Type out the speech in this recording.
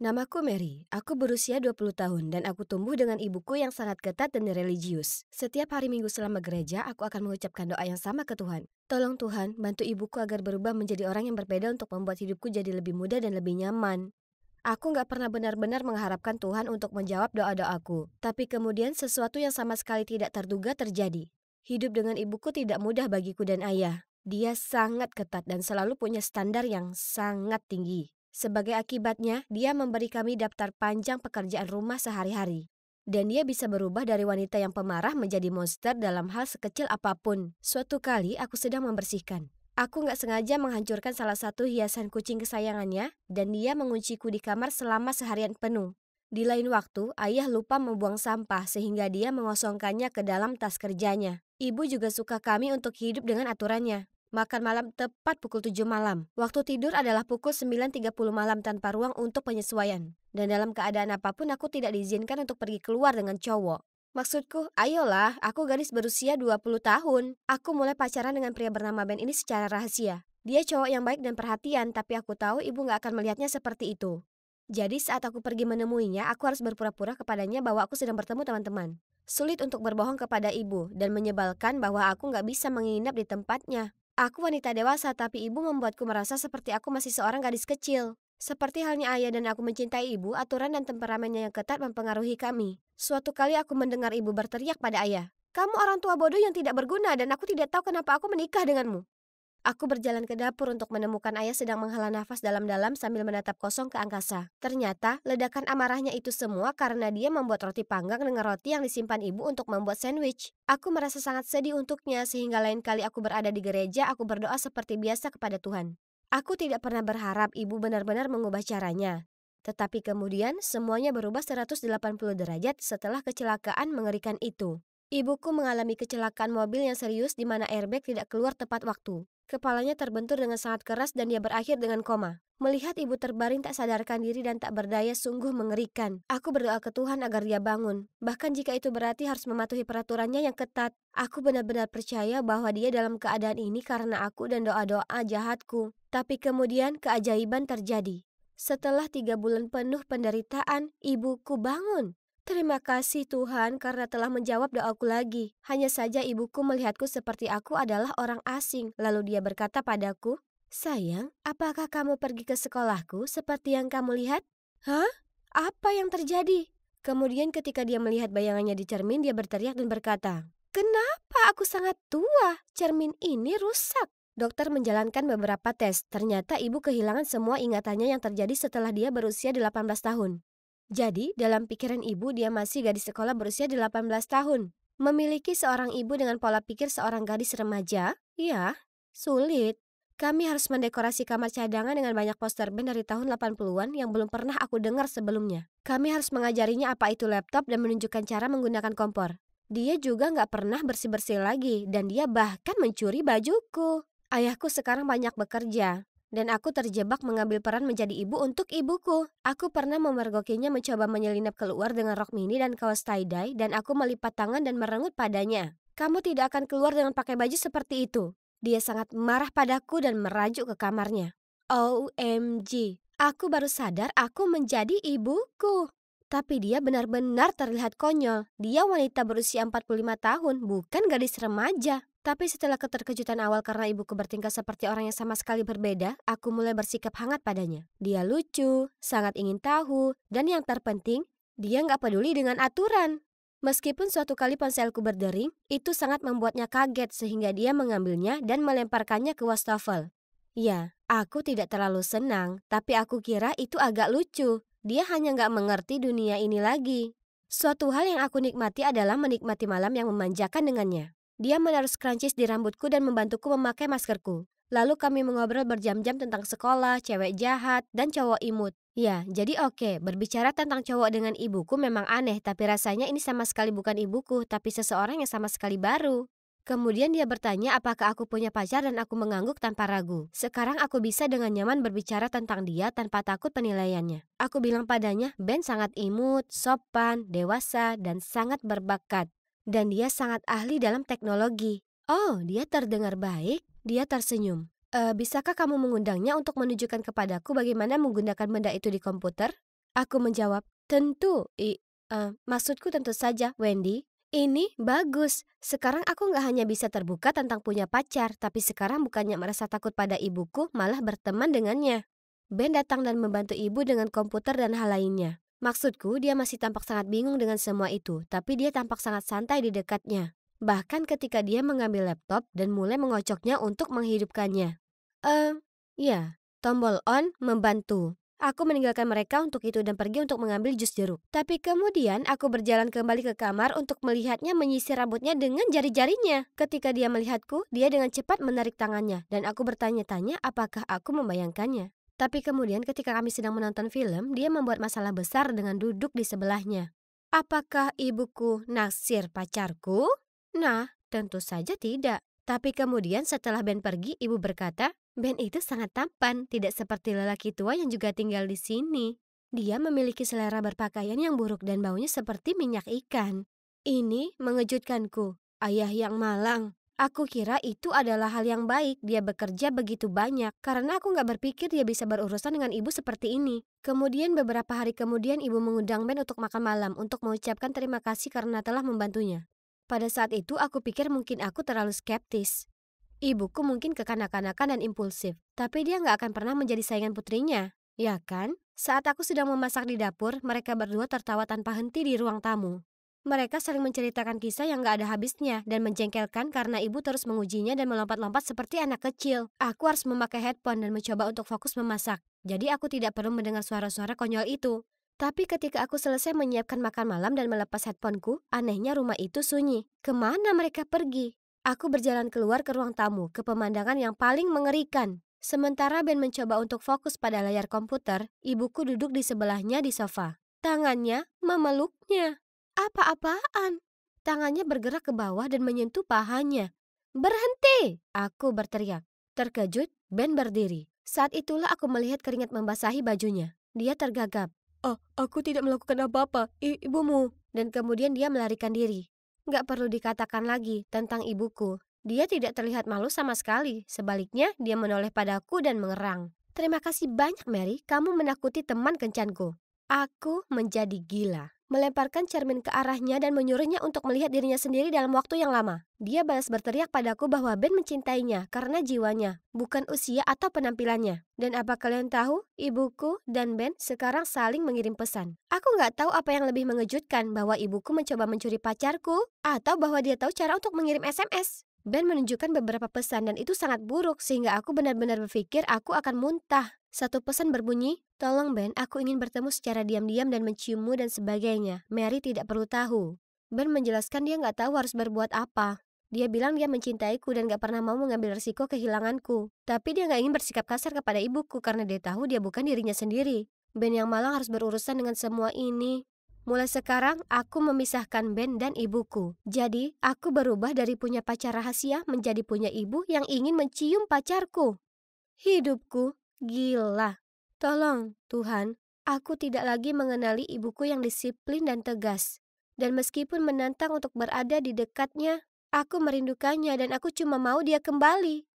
Namaku Mary, aku berusia 20 tahun dan aku tumbuh dengan ibuku yang sangat ketat dan religius. Setiap hari minggu selama gereja, aku akan mengucapkan doa yang sama ke Tuhan. Tolong Tuhan, bantu ibuku agar berubah menjadi orang yang berbeda untuk membuat hidupku jadi lebih mudah dan lebih nyaman. Aku nggak pernah benar-benar mengharapkan Tuhan untuk menjawab doa-doaku, tapi kemudian sesuatu yang sama sekali tidak terduga terjadi. Hidup dengan ibuku tidak mudah bagiku dan ayah. Dia sangat ketat dan selalu punya standar yang sangat tinggi. Sebagai akibatnya, dia memberi kami daftar panjang pekerjaan rumah sehari-hari. Dan dia bisa berubah dari wanita yang pemarah menjadi monster dalam hal sekecil apapun. Suatu kali aku sedang membersihkan. Aku nggak sengaja menghancurkan salah satu hiasan kucing kesayangannya dan dia mengunciku di kamar selama seharian penuh. Di lain waktu, ayah lupa membuang sampah sehingga dia mengosongkannya ke dalam tas kerjanya. Ibu juga suka kami untuk hidup dengan aturannya. Makan malam tepat pukul 7 malam. Waktu tidur adalah pukul 9.30 malam tanpa ruang untuk penyesuaian. Dan dalam keadaan apapun aku tidak diizinkan untuk pergi keluar dengan cowok. Maksudku, ayolah, aku gadis berusia 20 tahun. Aku mulai pacaran dengan pria bernama Ben ini secara rahasia. Dia cowok yang baik dan perhatian, tapi aku tahu ibu gak akan melihatnya seperti itu. Jadi saat aku pergi menemuinya, aku harus berpura-pura kepadanya bahwa aku sedang bertemu teman-teman. Sulit untuk berbohong kepada ibu dan menyebalkan bahwa aku nggak bisa menginap di tempatnya. Aku wanita dewasa, tapi ibu membuatku merasa seperti aku masih seorang gadis kecil. Seperti halnya ayah dan aku mencintai ibu, aturan dan temperamennya yang ketat mempengaruhi kami. Suatu kali aku mendengar ibu berteriak pada ayah, "Kamu orang tua bodoh yang tidak berguna dan aku tidak tahu kenapa aku menikah denganmu." Aku berjalan ke dapur untuk menemukan ayah sedang menghela nafas dalam-dalam sambil menatap kosong ke angkasa. Ternyata, ledakan amarahnya itu semua karena dia membuat roti panggang dengan roti yang disimpan ibu untuk membuat sandwich. Aku merasa sangat sedih untuknya sehingga lain kali aku berada di gereja, aku berdoa seperti biasa kepada Tuhan. Aku tidak pernah berharap ibu benar-benar mengubah caranya. Tetapi kemudian semuanya berubah 180 derajat setelah kecelakaan mengerikan itu. Ibuku mengalami kecelakaan mobil yang serius di mana airbag tidak keluar tepat waktu. Kepalanya terbentur dengan sangat keras dan dia berakhir dengan koma. Melihat ibu terbaring tak sadarkan diri dan tak berdaya sungguh mengerikan. Aku berdoa ke Tuhan agar dia bangun. Bahkan jika itu berarti harus mematuhi peraturannya yang ketat. Aku benar-benar percaya bahwa dia dalam keadaan ini karena aku dan doa-doa jahatku. Tapi kemudian keajaiban terjadi. Setelah tiga bulan penuh penderitaan, ibuku bangun. Terima kasih Tuhan karena telah menjawab doaku lagi. Hanya saja ibuku melihatku seperti aku adalah orang asing. Lalu dia berkata padaku, Sayang, apakah kamu pergi ke sekolahku seperti yang kamu lihat? Hah? Apa yang terjadi? Kemudian ketika dia melihat bayangannya di cermin, dia berteriak dan berkata, Kenapa aku sangat tua? Cermin ini rusak. Dokter menjalankan beberapa tes. Ternyata ibu kehilangan semua ingatannya yang terjadi setelah dia berusia 18 tahun. Jadi, dalam pikiran ibu, dia masih gadis sekolah berusia 18 tahun. Memiliki seorang ibu dengan pola pikir seorang gadis remaja? Ya, sulit. Kami harus mendekorasi kamar cadangan dengan banyak poster band dari tahun 80-an yang belum pernah aku dengar sebelumnya. Kami harus mengajarinya apa itu laptop dan menunjukkan cara menggunakan kompor. Dia juga nggak pernah bersih-bersih lagi dan dia bahkan mencuri bajuku. Ayahku sekarang banyak bekerja dan aku terjebak mengambil peran menjadi ibu untuk ibuku. Aku pernah memergokinya mencoba menyelinap keluar dengan rok mini dan kaos tie-dye dan aku melipat tangan dan merenggut padanya. Kamu tidak akan keluar dengan pakai baju seperti itu. Dia sangat marah padaku dan merajuk ke kamarnya. OMG, aku baru sadar aku menjadi ibuku. Tapi dia benar-benar terlihat konyol. Dia wanita berusia 45 tahun, bukan gadis remaja. Tapi setelah keterkejutan awal karena ibuku bertingkah seperti orang yang sama sekali berbeda, aku mulai bersikap hangat padanya. Dia lucu, sangat ingin tahu, dan yang terpenting, dia nggak peduli dengan aturan. Meskipun suatu kali ponselku berdering, itu sangat membuatnya kaget sehingga dia mengambilnya dan melemparkannya ke wastafel. Ya, aku tidak terlalu senang, tapi aku kira itu agak lucu. Dia hanya nggak mengerti dunia ini lagi. Suatu hal yang aku nikmati adalah menikmati malam yang memanjakan dengannya. Dia menaruh scrunchies di rambutku dan membantuku memakai maskerku. Lalu kami mengobrol berjam-jam tentang sekolah, cewek jahat, dan cowok imut. Ya, jadi oke, okay, berbicara tentang cowok dengan ibuku memang aneh, tapi rasanya ini sama sekali bukan ibuku, tapi seseorang yang sama sekali baru. Kemudian dia bertanya apakah aku punya pacar dan aku mengangguk tanpa ragu. Sekarang aku bisa dengan nyaman berbicara tentang dia tanpa takut penilaiannya. Aku bilang padanya, Ben sangat imut, sopan, dewasa, dan sangat berbakat dan dia sangat ahli dalam teknologi. Oh, dia terdengar baik. Dia tersenyum. E, bisakah kamu mengundangnya untuk menunjukkan kepadaku bagaimana menggunakan benda itu di komputer? Aku menjawab, tentu. I, uh, maksudku tentu saja, Wendy. Ini bagus. Sekarang aku nggak hanya bisa terbuka tentang punya pacar, tapi sekarang bukannya merasa takut pada ibuku, malah berteman dengannya. Ben datang dan membantu ibu dengan komputer dan hal lainnya. Maksudku, dia masih tampak sangat bingung dengan semua itu, tapi dia tampak sangat santai di dekatnya. Bahkan ketika dia mengambil laptop dan mulai mengocoknya untuk menghidupkannya. uh, ya, tombol on membantu. Aku meninggalkan mereka untuk itu dan pergi untuk mengambil jus jeruk. Tapi kemudian aku berjalan kembali ke kamar untuk melihatnya menyisir rambutnya dengan jari-jarinya. Ketika dia melihatku, dia dengan cepat menarik tangannya dan aku bertanya-tanya apakah aku membayangkannya. Tapi kemudian ketika kami sedang menonton film, dia membuat masalah besar dengan duduk di sebelahnya. Apakah ibuku naksir pacarku? Nah, tentu saja tidak. Tapi kemudian setelah Ben pergi, ibu berkata, Ben itu sangat tampan, tidak seperti lelaki tua yang juga tinggal di sini. Dia memiliki selera berpakaian yang buruk dan baunya seperti minyak ikan. Ini mengejutkanku. Ayah yang malang. Aku kira itu adalah hal yang baik, dia bekerja begitu banyak, karena aku nggak berpikir dia bisa berurusan dengan ibu seperti ini. Kemudian beberapa hari kemudian ibu mengundang Ben untuk makan malam untuk mengucapkan terima kasih karena telah membantunya. Pada saat itu aku pikir mungkin aku terlalu skeptis. Ibuku mungkin kekanak-kanakan dan impulsif, tapi dia nggak akan pernah menjadi saingan putrinya, ya kan? Saat aku sedang memasak di dapur, mereka berdua tertawa tanpa henti di ruang tamu. Mereka sering menceritakan kisah yang gak ada habisnya dan menjengkelkan karena ibu terus mengujinya dan melompat-lompat seperti anak kecil. Aku harus memakai headphone dan mencoba untuk fokus memasak. Jadi aku tidak perlu mendengar suara-suara konyol itu. Tapi ketika aku selesai menyiapkan makan malam dan melepas headphoneku, anehnya rumah itu sunyi. Kemana mereka pergi? Aku berjalan keluar ke ruang tamu, ke pemandangan yang paling mengerikan. Sementara Ben mencoba untuk fokus pada layar komputer, ibuku duduk di sebelahnya di sofa. Tangannya memeluknya apa-apaan. Tangannya bergerak ke bawah dan menyentuh pahanya. Berhenti! Aku berteriak. Terkejut, Ben berdiri. Saat itulah aku melihat keringat membasahi bajunya. Dia tergagap. Oh, aku tidak melakukan apa-apa, ibumu. Dan kemudian dia melarikan diri. Gak perlu dikatakan lagi tentang ibuku. Dia tidak terlihat malu sama sekali. Sebaliknya, dia menoleh padaku dan mengerang. Terima kasih banyak, Mary. Kamu menakuti teman kencanku. Aku menjadi gila melemparkan cermin ke arahnya dan menyuruhnya untuk melihat dirinya sendiri dalam waktu yang lama. Dia balas berteriak padaku bahwa Ben mencintainya karena jiwanya, bukan usia atau penampilannya. Dan apa kalian tahu, ibuku dan Ben sekarang saling mengirim pesan. Aku nggak tahu apa yang lebih mengejutkan, bahwa ibuku mencoba mencuri pacarku, atau bahwa dia tahu cara untuk mengirim SMS. Ben menunjukkan beberapa pesan dan itu sangat buruk sehingga aku benar-benar berpikir aku akan muntah. Satu pesan berbunyi, tolong Ben, aku ingin bertemu secara diam-diam dan menciummu dan sebagainya. Mary tidak perlu tahu. Ben menjelaskan dia nggak tahu harus berbuat apa. Dia bilang dia mencintaiku dan gak pernah mau mengambil resiko kehilanganku. Tapi dia gak ingin bersikap kasar kepada ibuku karena dia tahu dia bukan dirinya sendiri. Ben yang malang harus berurusan dengan semua ini. Mulai sekarang aku memisahkan Ben dan ibuku. Jadi, aku berubah dari punya pacar rahasia menjadi punya ibu yang ingin mencium pacarku. Hidupku gila. Tolong, Tuhan, aku tidak lagi mengenali ibuku yang disiplin dan tegas. Dan meskipun menantang untuk berada di dekatnya, aku merindukannya dan aku cuma mau dia kembali.